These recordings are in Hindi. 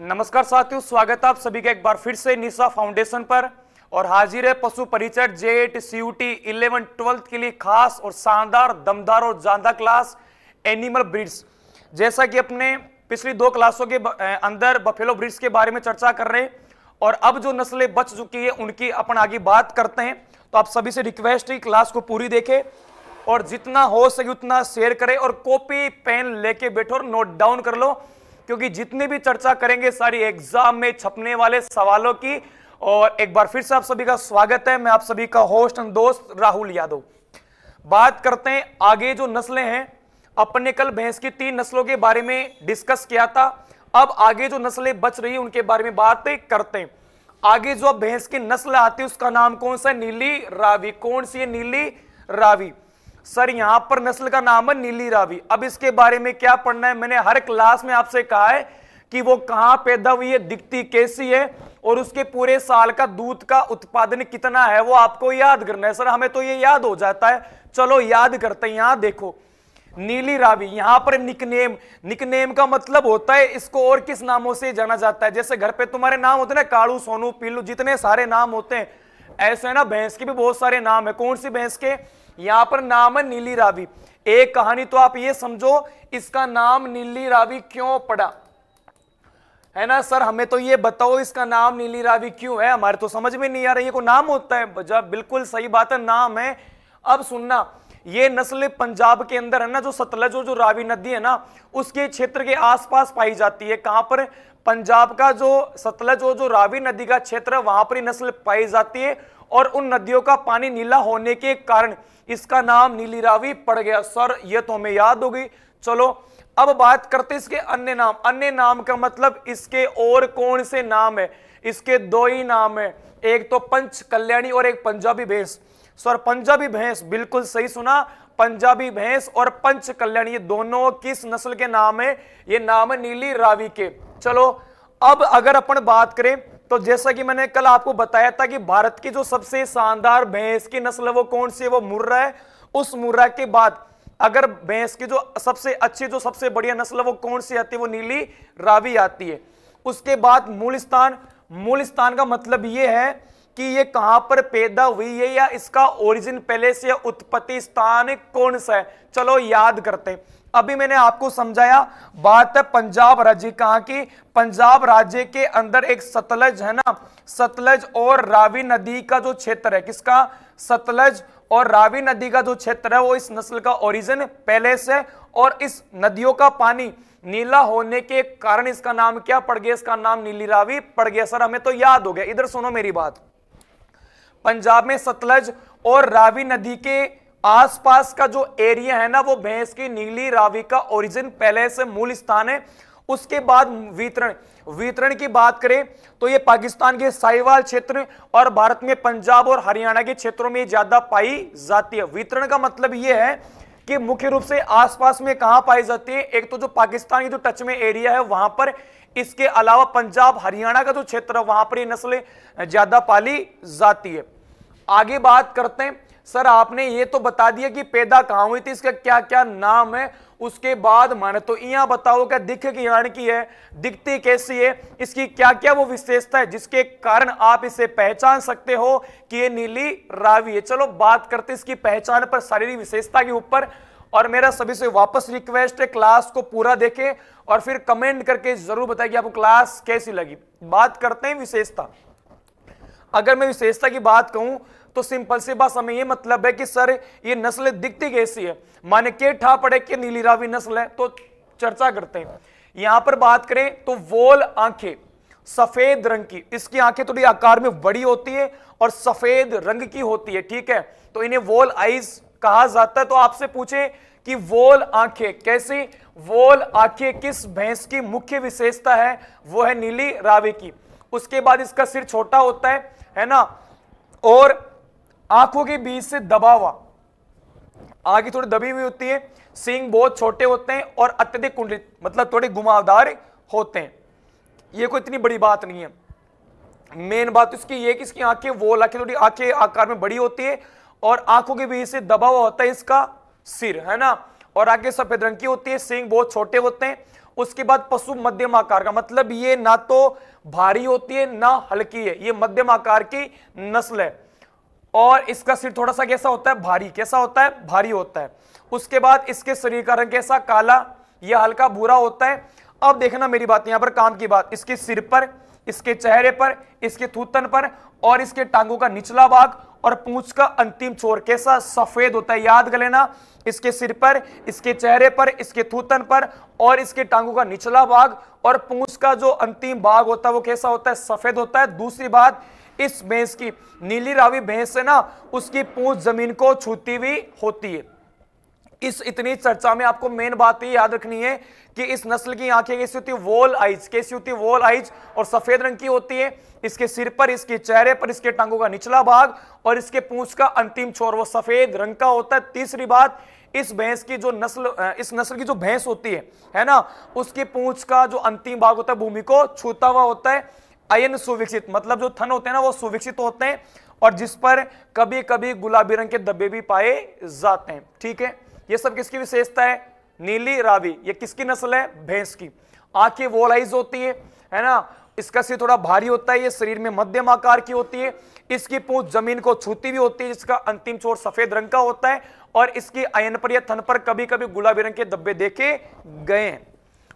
नमस्कार साथियों स्वागत है आप सभी का एक बार फिर से निशा फाउंडेशन पर और हाजिर है पशु परिचर जेट सीयूटी इलेवन ट्वेल्थ के लिए खास और शानदार दमदार और जानदा क्लास एनिमल ब्रिड्स जैसा कि अपने पिछली दो क्लासों के अंदर बफेलो ब्रिड्स के बारे में चर्चा कर रहे हैं और अब जो नस्लें बच चुकी है उनकी अपन आगे बात करते हैं तो आप सभी से रिक्वेस्ट है क्लास को पूरी देखें और जितना हो सके उतना शेयर करें और कॉपी पेन लेके बैठो और नोट डाउन कर लो क्योंकि जितने भी चर्चा करेंगे सारी एग्जाम में छपने वाले सवालों की और एक बार फिर से आप सभी का स्वागत है मैं आप सभी का होस्ट एंड दोस्त राहुल यादव बात करते हैं आगे जो नस्लें हैं अपन ने कल भैंस की तीन नस्लों के बारे में डिस्कस किया था अब आगे जो नस्लें बच रही उनके बारे में बात करते हैं आगे जो अब भैंस की नस्ल आती है उसका नाम कौन सा है नीली रावी कौन सी है नीली रावी सर यहां पर नस्ल का नाम है नीली रावी अब इसके बारे में क्या पढ़ना है मैंने हर क्लास में आपसे कहा है कि वो कहां पैदा हुई है दिखती कैसी है और उसके पूरे साल का दूध का उत्पादन कितना है वो आपको याद करना है सर हमें तो ये याद हो जाता है चलो याद करते हैं यहां देखो नीली रावी यहां पर निकनेम निकनेम का मतलब होता है इसको और किस नामों से जाना जाता है जैसे घर पे तुम्हारे नाम होते हैं ना कालू सोनू पीलू जितने सारे नाम होते हैं ऐसे ना भैंस के भी बहुत सारे नाम है कौन सी भैंस के यहाँ पर नाम है नीली रावी एक कहानी तो आप ये समझो इसका नाम नीली रावी क्यों पड़ा है ना सर हमें तो ये बताओ इसका नाम नीली रावी क्यों है हमारे तो समझ में नहीं आ रही है कोई नाम होता है जब बिल्कुल सही बात है नाम है अब सुनना ये नस्ल पंजाब के अंदर है ना जो सतलज और जो रावी नदी है ना उसके क्षेत्र के आसपास पाई जाती है कहां पर पंजाब का जो सतलज और जो रावी नदी का क्षेत्र है वहां पर नस्ल पाई जाती है और उन नदियों का पानी नीला होने के कारण इसका नाम नीली रावी पड़ गया सर यह तो हमें याद हो गई चलो अब बात करते इसके अन्य नाम अन्य नाम का मतलब इसके और कौन से नाम है इसके दो ही नाम है एक तो पंच कल्याणी और एक पंजाबी भैंस सर पंजाबी भैंस बिल्कुल सही सुना पंजाबी भैंस और पंच कल्याणी ये दोनों किस नस्ल के नाम है ये नाम है नीली रावी के चलो अब अगर अपन बात करें तो जैसा कि मैंने कल आपको बताया था कि भारत की जो सबसे शानदार भैंस की नस्ल है वो कौन सी है वो मुर्रा है उस मुर्रा के बाद अगर भैंस की जो सबसे अच्छी जो सबसे बढ़िया नस्ल है वो कौन सी आती है वो नीली रावी आती है उसके बाद मूल स्थान मूल स्थान का मतलब ये है कि ये कहां पर पैदा हुई है या इसका ओरिजिन पहले से उत्पत्ति स्थान कौन सा है चलो याद करते हैं अभी मैंने आपको समझाया बात है पंजाब राज्य कहाँ की पंजाब राज्य के अंदर एक सतलज है ना सतलज और रावी नदी का जो क्षेत्र है किसका सतलज और रावी नदी का जो क्षेत्र है वो इस नस्ल का ओरिजिन पहले से और इस नदियों का पानी नीला होने के कारण इसका नाम क्या पड़ गया इसका नाम नीली रावी पड़ गया सर हमें तो याद हो गया इधर सुनो मेरी बात पंजाब में सतलज और रावी नदी के आसपास का जो एरिया है ना वो भैंस की नीली रावी का ओरिजिन पहले से मूल स्थान है उसके बाद वितरण वितरण की बात करें तो ये पाकिस्तान के साहिवाल क्षेत्र और भारत में पंजाब और हरियाणा के क्षेत्रों में ज्यादा पाई जाती है वितरण का मतलब ये है कि मुख्य रूप से आसपास में कहा पाई जाती है एक तो जो पाकिस्तान की जो टच में एरिया है वहां पर इसके अलावा पंजाब हरियाणा का जो क्षेत्र है वहां पर ये नस्लें ज्यादा पाली जाती है आगे बात करते हैं सर आपने ये तो बता दिया कि पैदा कहाँ हुई थी इसका क्या क्या नाम है उसके बाद माने तो यहाँ बताओ क्या दिख की यान की है दिखती कैसी है इसकी क्या क्या वो विशेषता है जिसके कारण आप इसे पहचान सकते हो कि ये नीली रावी है चलो बात करते इसकी पहचान पर शारीरिक विशेषता के ऊपर और मेरा सभी से वापस रिक्वेस्ट है क्लास को पूरा देखें और फिर कमेंट करके जरूर बताइए आपको क्लास कैसी लगी बात करते हैं विशेषता अगर मैं विशेषता की बात कहूं तो सिंपल सी बात हमें ये मतलब है कि सर ये नस्ल दिखती कैसी है माने के ठा पड़े के नीली रावी नस्ल है तो चर्चा करते हैं यहां पर बात करें तो वोल आंखें सफेद रंग की इसकी आंखें थोड़ी आकार में बड़ी होती है और सफेद रंग की होती है ठीक है तो इन्हें वोल आईज कहा जाता है तो आपसे पूछे कि वोल आंखें कैसी वोल आंखें किस भैंस की मुख्य विशेषता है वो है नीली रावी की उसके बाद इसका सिर छोटा होता है है ना और आंखों के बीच से दबा हुआ आगे थोड़ी दबी हुई होती है सींग बहुत छोटे होते हैं और अत्यधिक कुंडलित मतलब थोड़े घुमावदार होते हैं ये कोई इतनी बड़ी बात नहीं है मेन बात इसकी ये कि इसकी आंखें वो लाखें थोड़ी आंखें आकार में बड़ी होती है और आंखों के बीच से दबा हुआ होता है इसका सिर है ना और आगे सफेद रंग की होती है सींग बहुत छोटे होते हैं उसके बाद पशु मध्यम आकार का मतलब ये ना तो भारी होती है ना हल्की है ये मध्यम आकार की नस्ल है और इसका सिर थोड़ा सा कैसा होता है भारी कैसा होता है भारी होता है उसके बाद इसके शरीर का रंग कैसा काला या हल्का भूरा होता है अब देखना मेरी बात यहां पर काम की बात इसके सिर पर इसके चेहरे पर इसके थूतन पर और इसके टांगों का निचला भाग और पूछ का अंतिम छोर कैसा सफेद होता है याद कर लेना इसके सिर पर इसके चेहरे पर इसके थूतन पर और इसके टांगों का निचला भाग और पूछ का जो अंतिम भाग होता है वो कैसा होता है सफेद होता है दूसरी बात इस भैंस की नीली रावी भैंस है ना उसकी पूछ जमीन को छूती हुई होती है इस इतनी चर्चा में आपको मेन बात तो ये याद रखनी है कि इस नस्ल की आंखें कैसी होती है वोल आइज कैसी होती है वोल आइज और सफेद रंग की होती है इसके सिर पर इसके चेहरे पर इसके टांगों का निचला भाग और इसके पूंछ का अंतिम छोर वो सफेद रंग का होता है तीसरी बात इस भैंस की जो नस्ल इस नस्ल की जो भैंस होती है है ना उसकी पूंछ का जो अंतिम भाग होता है भूमि को छूता हुआ होता है अयन सुविकसित मतलब जो थन होते हैं ना वो सुविकसित होते हैं और जिस पर कभी कभी गुलाबी रंग के धब्बे भी पाए जाते हैं ठीक है ये सब किसकी विशेषता है नीली रावी ये किसकी नस्ल है भैंस की आंखें वोलाइज होती है है ना इसका सिर थोड़ा भारी होता है ये शरीर में मध्यम आकार की होती है इसकी पूछ जमीन को छूती भी होती है जिसका अंतिम छोर सफेद रंग का होता है और इसकी अयन पर या थन पर कभी कभी गुलाबी रंग के धब्बे देखे गए हैं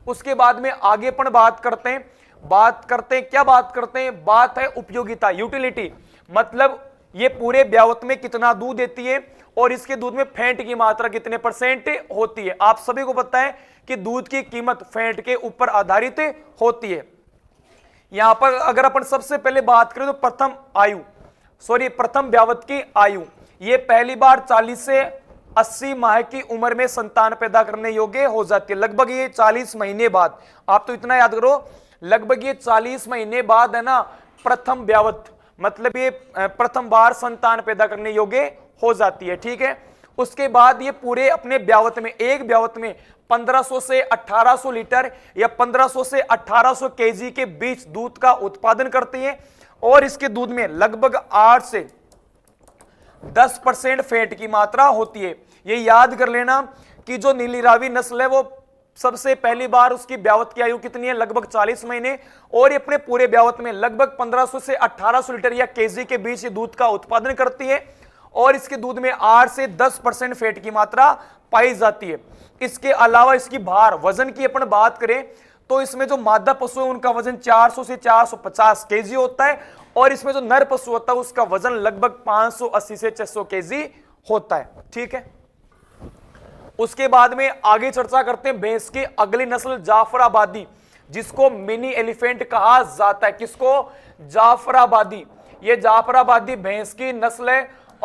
उसके बाद में आगे पर बात करते हैं बात करते हैं क्या बात करते हैं बात है उपयोगिता यूटिलिटी मतलब ये पूरे ब्यावत में कितना दूध देती है और इसके दूध में फैंट की मात्रा कितने परसेंट होती है आप सभी को पता है कि दूध की कीमत फैंट के ऊपर आधारित होती है यहां पर अगर अपन सबसे पहले बात करें तो प्रथम आयु सॉरी प्रथम ब्यावत की आयु ये पहली बार 40 से 80 माह की उम्र में संतान पैदा करने योग्य हो जाती है लगभग ये 40 महीने बाद आप तो इतना याद करो लगभग ये 40 महीने बाद है ना प्रथम ब्यावत मतलब ये प्रथम बार संतान पैदा करने योग्य हो जाती है ठीक है उसके बाद ये पूरे अपने ब्यावत में एक ब्यावत में 1500 से 1800 लीटर या 1500 से 1800 केजी के बीच दूध का उत्पादन करती है और इसके दूध में लगभग 8 से 10 परसेंट फैट की मात्रा होती है ये याद कर लेना कि जो नीली रावी नस्ल है वो सबसे पहली बार उसकी ब्यावत की आयु कितनी है लगभग 40 महीने और ये अपने पूरे ब्यावत में लगभग 1500 से 1800 लीटर या केजी के बीच दूध का उत्पादन करती है और इसके दूध में 8 से 10 परसेंट फेट की मात्रा पाई जाती है इसके अलावा इसकी भार वजन की अपन बात करें तो इसमें जो मादा पशु है उनका वजन 400 से 450 केजी होता है और इसमें जो नर पशु होता है उसका वजन लगभग 580 से 600 केजी होता है ठीक है उसके बाद में आगे चर्चा करते हैं भैंस की अगली नस्ल जाफराबादी जिसको मिनी एलिफेंट कहा जाता है किसको जाफराबादी ये जाफराबादी भैंस की नस्ल है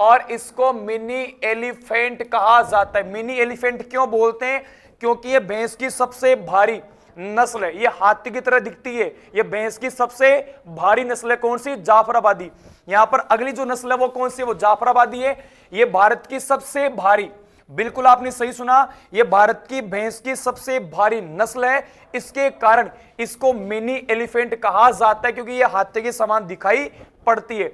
और इसको मिनी एलिफेंट कहा जाता है मिनी एलिफेंट क्यों बोलते हैं क्योंकि ये भैंस की सबसे भारी नस्ल है ये हाथी की तरह दिखती है ये भैंस की सबसे भारी नस्ल है कौन सी जाफराबादी यहां पर अगली जो नस्ल है वो कौन सी है वो जाफराबादी है ये भारत की सबसे भारी बिल्कुल आपने सही सुना ये भारत की भैंस की सबसे भारी नस्ल है इसके कारण इसको मिनी एलिफेंट कहा जाता है क्योंकि ये हाथी के समान दिखाई पड़ती है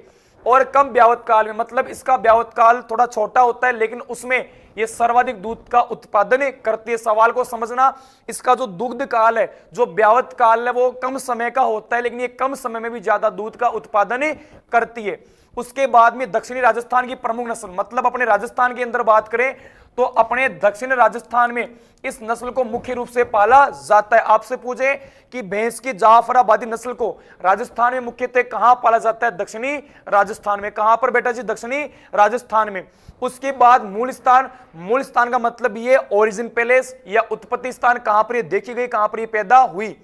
और कम ब्यावत काल में मतलब इसका ब्यावत काल थोड़ा छोटा होता है लेकिन उसमें ये सर्वाधिक दूध का उत्पादन करती है सवाल को समझना इसका जो दुग्ध काल है जो ब्यावत काल है वो कम समय का होता है लेकिन ये कम समय में भी ज्यादा दूध का उत्पादन करती है उसके बाद में दक्षिणी राजस्थान की प्रमुख नस्ल मतलब अपने राजस्थान के अंदर बात करें तो अपने दक्षिण राजस्थान में इस नस्ल को मुख्य रूप से पाला जाता है आपसे पूछे कि भैंस की जाफराबादी नस्ल को राजस्थान में मुख्यतः कहां पाला जाता है दक्षिणी राजस्थान में कहां पर बेटा जी दक्षिणी राजस्थान में उसके बाद मूल स्थान मूल स्थान का मतलब ये ओरिजिन पैलेस या उत्पत्ति स्थान कहां पर देखी गई कहां पर पैदा हुई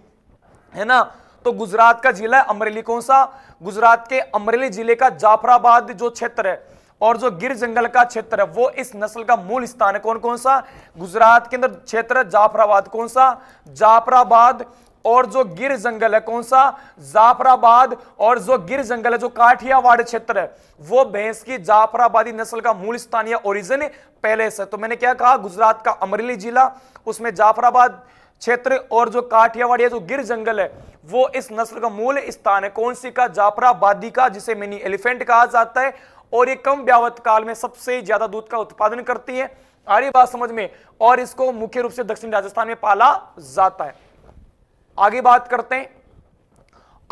है ना तो गुजरात का जिला है अमरेली कौन सा गुजरात के अमरेली जिले का जाफराबाद जो क्षेत्र है और जो गिर जंगल का क्षेत्र है वो इस नस्ल का मूल स्थान है कौन कौन सा गुजरात के अंदर क्षेत्र है जाफराबाद कौन सा जाफराबाद और जो गिर जंगल है कौन सा जाफराबाद और जो गिर जंगल है जो काठियावाड़ क्षेत्र है वो भैंस की जाफराबादी नस्ल का मूल स्थान या ओरिजिन पहले से तो मैंने क्या कहा गुजरात का अमरेली जिला उसमें जाफराबाद क्षेत्र और जो काठियावाड़ या जो गिर जंगल है वो इस नस्ल का मूल स्थान है कौन सी का जाफराबादी का जिसे मिनी एलिफेंट कहा जाता है और ये कम व्यावत काल में सबसे ज्यादा दूध का उत्पादन करती है आ रही बात समझ में और इसको मुख्य रूप से दक्षिण राजस्थान में पाला जाता है आगे बात करते हैं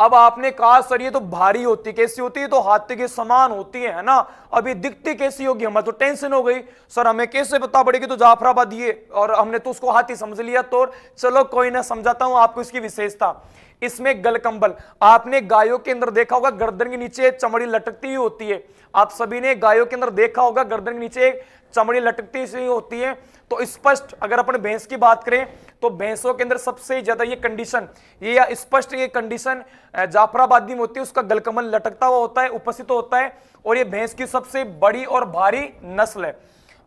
अब आपने कहा सर ये तो भारी होती कैसी होती है तो हाथी के समान होती है ना अभी दिखती कैसी होगी हमारे तो टेंशन हो गई सर हमें कैसे पता पड़ेगी तो जाफराबाद ये और हमने तो उसको हाथी समझ लिया तो चलो कोई ना समझाता हूं आपको इसकी विशेषता इसमें गलकंबल आपने गायों के अंदर देखा होगा गर्दन के नीचे चमड़ी लटकती हुई होती है आप सभी ने गायों के अंदर देखा होगा गर्दन के नीचे चमड़ी लटकती हुई होती है तो स्पष्ट अगर अपन भैंस की बात करें तो भैंसों के अंदर सबसे ज्यादा ये कंडीशन ये या स्पष्ट ये कंडीशन जाफराबादी में होती है उसका गलकमल लटकता हुआ होता है उपस्थित होता है और ये भैंस की सबसे बड़ी और भारी नस्ल है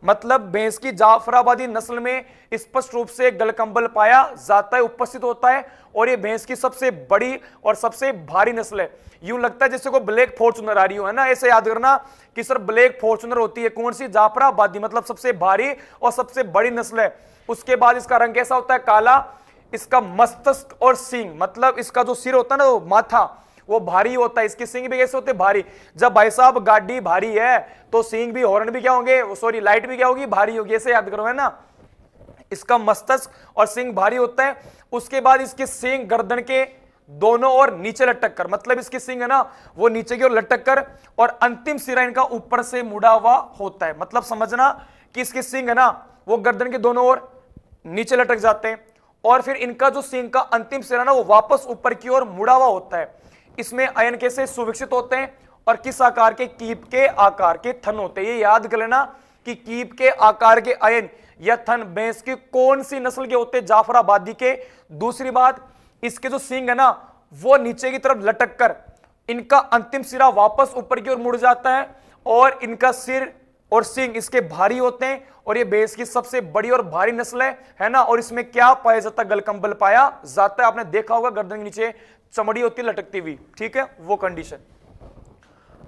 मतलब भैंस की जाफराबादी नस्ल में स्पष्ट रूप से गलकंबल पाया जाता है उपस्थित होता है और ये भैंस की सबसे बड़ी और सबसे भारी नस्ल है यूं लगता है जैसे को ब्लैक फॉर्चुनर आ रही हो है ना ऐसे याद करना कि सर ब्लैक फॉर्चुनर होती है कौन सी जाफराबादी मतलब सबसे भारी और सबसे बड़ी नस्ल है उसके बाद इसका रंग कैसा होता है काला इसका मस्तिष्क और सींग मतलब इसका जो सिर होता है ना वो माथा वो भारी होता है इसके सिंग भी कैसे होते भारी जब भाई साहब गाड़ी भारी है तो सिंग भी हॉर्न भी क्या होंगे सॉरी लाइट भी क्या होगी भारी होगी ऐसे याद करो है ना इसका मस्तक और सिंग भारी होता है उसके बाद इसके सिंग गर्दन के दोनों और नीचे लटक कर मतलब इसकी सिंग है ना वो नीचे की ओर लटक कर और अंतिम सिरा इनका ऊपर से मुड़ा हुआ होता है मतलब समझना कि इसकी सिंग है ना वो गर्दन के दोनों ओर नीचे लटक जाते हैं और फिर इनका जो सिंग का अंतिम सिरा ना वो वापस ऊपर की ओर मुड़ा हुआ होता है किसमें अयन कैसे सुविकसित होते हैं और किस आकार के कीप के आकार के थन होते हैं ये याद कर लेना कि कीप के आकार के अयन या थन भैंस की कौन सी नस्ल के होते जाफराबादी के दूसरी बात इसके जो सिंग है ना वो नीचे की तरफ लटक कर इनका अंतिम सिरा वापस ऊपर की ओर मुड़ जाता है और इनका सिर और सिंग इसके भारी होते हैं और ये बेस की सबसे बड़ी और भारी नस्ल है है ना और इसमें क्या पाया जाता गलकंबल पाया जाता है आपने देखा होगा गर्दन के नीचे चमड़ी होती है लटकती हुई ठीक है वो कंडीशन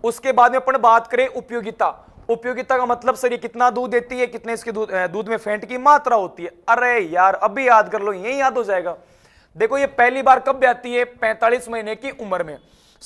उसके बाद में अपन बात करें उपयोगिता उपयोगिता का मतलब सर ये कितना दूध देती है कितने इसके दूध दूध में फेंट की मात्रा होती है अरे यार अभी याद कर लो यही याद हो जाएगा देखो ये पहली बार कब आती है 45 महीने की उम्र में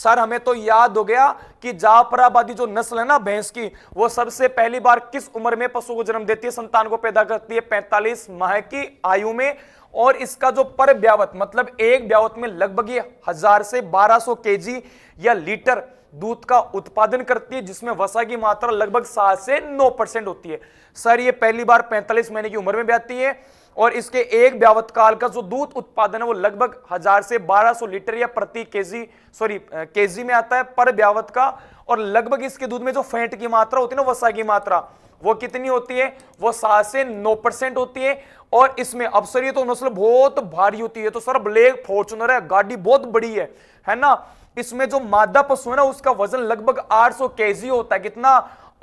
सर हमें तो याद हो गया कि जाफराबादी जो नस्ल है ना भैंस की वो सबसे पहली बार किस उम्र में पशु को जन्म देती है संतान को पैदा करती है 45 माह की आयु में और इसका जो पर ब्यावत मतलब एक ब्यावत में लगभग ये हजार से 1200 जी या लीटर दूध का उत्पादन करती है जिसमें वसा की मात्रा लगभग सात से नौ परसेंट होती है सर ये पहली बार पैंतालीस महीने की उम्र में ब्याती है और इसके एक ब्यावत काल का जो दूध उत्पादन है वो लगभग हजार से 1200 लीटर या प्रति केजी सॉरी केजी में आता है पर ब्यावत का और लगभग इसके दूध में जो फेंट की मात्रा होती है ना वसा की मात्रा वो कितनी होती है वो सात से नौ परसेंट होती है और इसमें अवसरीय तो नस्ल बहुत भारी होती है तो सर ब्लैक फॉर्चुनर है गाड़ी बहुत बड़ी है है ना इसमें जो मादा पशु है ना उसका वजन लगभग 800 जी होता है कितना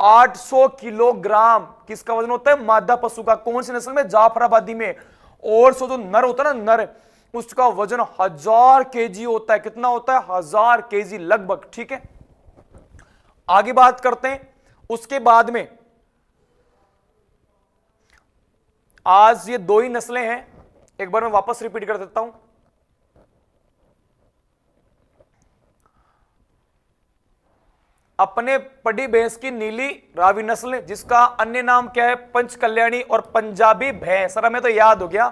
800 किलोग्राम किसका वजन होता है मादा पशु का कौन सी नस्ल में जाफराबादी में और सो जो नर होता है ना नर उसका वजन हजार जी होता है कितना होता है हजार जी लगभग ठीक है आगे बात करते हैं उसके बाद में आज ये दो ही नस्लें हैं एक बार मैं वापस रिपीट कर देता हूं अपने पड़ी भैंस की नीली रावी नस्ल जिसका अन्य नाम क्या है पंच कल्याणी और पंजाबी भैंस हमें तो याद हो गया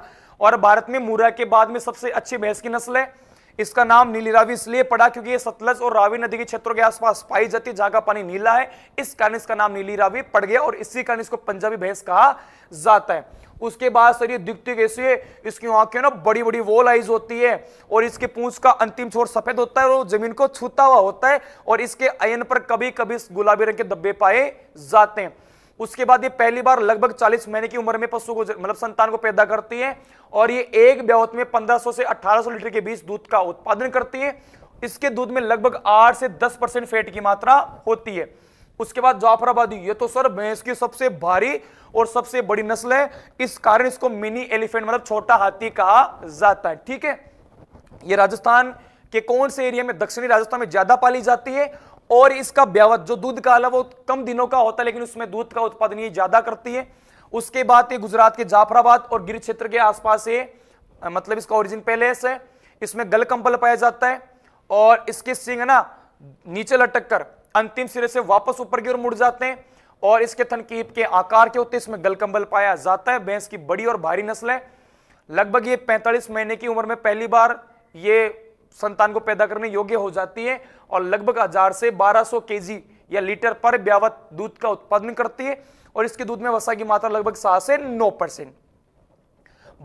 और भारत में मूरा के बाद में सबसे अच्छी भैंस की नस्ल है इसका नाम नीली रावी इसलिए पड़ा क्योंकि ये सतलज और रावी नदी के क्षेत्रों के आसपास पाई जाती है जहां का पानी नीला है इस कारण इसका नाम नीली रावी पड़ गया और इसी कारण इसको पंजाबी भैंस कहा जाता है उसके बाद सर ये दिखती कैसी है इसकी आंखें ना बड़ी बड़ी वो आइज होती है और इसके पूंछ का अंतिम छोर सफेद होता है और जमीन को छूता हुआ होता है और इसके अयन पर कभी कभी गुलाबी रंग के धब्बे पाए जाते हैं उसके बाद ये पहली बार लगभग 40 महीने की उम्र में पशु को मतलब संतान को पैदा करती है और ये एक ब्याहत में 1500 से 1800 लीटर के बीच दूध का उत्पादन करती है इसके दूध में लगभग 8 से 10 परसेंट फैट की मात्रा होती है उसके बाद जाफराबादी ये तो सर भैंस की सबसे भारी और सबसे बड़ी नस्ल है इस कारण इसको मिनी एलिफेंट मतलब छोटा हाथी कहा जाता है ठीक है ये राजस्थान के कौन से एरिया में दक्षिणी राजस्थान में ज्यादा पाली जाती है और इसका ब्यावत जो दूध का आला वो कम दिनों का होता है लेकिन उसमें दूध का उत्पादन ये ज्यादा करती है उसके बाद ये गुजरात के जाफराबाद और गिर क्षेत्र के आसपास ये मतलब इसका ओरिजिन पैलेस है इसमें गल गलकंपल पाया जाता है और इसके सिंह ना नीचे लटक कर अंतिम सिरे से वापस ऊपर की ओर मुड़ जाते हैं और इसके तनकीब के आकार के होते इसमें गलकंबल पाया जाता है भैंस की बड़ी और भारी नस्ल है लगभग ये 45 महीने की उम्र में पहली बार ये संतान को पैदा करने योग्य हो जाती है और लगभग हजार से 1200 केजी या लीटर पर ब्यावत दूध का उत्पादन करती है और इसके दूध में वसा की मात्रा लगभग सात से नौ परसेंट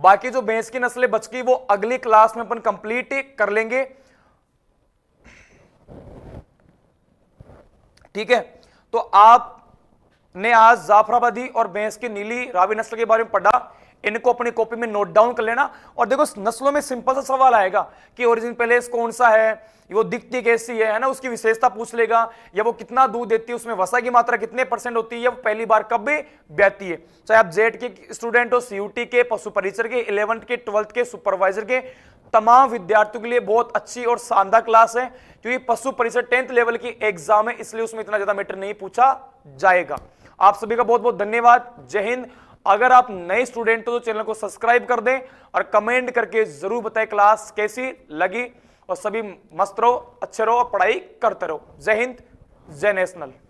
बाकी जो भैंस की नस्लें बच गई वो अगली क्लास में अपन कंप्लीट कर लेंगे ठीक है तो आपने आज जाफराबादी और भैंस की नीली रावी नस्ल के बारे में पढ़ा इनको अपनी कॉपी में नोट डाउन कर लेना और देखो नस्लों में सिंपल सा सवाल आएगा कि ओरिजिन प्लेस कौन सा है वो दिखती कैसी है है ना उसकी विशेषता पूछ लेगा या वो कितना दूध देती है उसमें वसा की मात्रा कितने परसेंट होती है वो पहली बार कब भी बहती है चाहे आप जेड के स्टूडेंट हो सीयूटी के पशु परिचर के इलेवंथ के ट्वेल्थ के सुपरवाइजर के तमाम विद्यार्थियों के लिए बहुत अच्छी और शानदार क्लास है क्योंकि पशु परिषद टेंथ लेवल की एग्जाम है इसलिए उसमें इतना ज्यादा मैटर नहीं पूछा जाएगा आप सभी का बहुत बहुत धन्यवाद जय हिंद अगर आप नए स्टूडेंट हो तो चैनल को सब्सक्राइब कर दें और कमेंट करके जरूर बताएं क्लास कैसी लगी और सभी मस्त रहो अच्छे रहो और पढ़ाई करते रहो जय हिंद जय नेशनल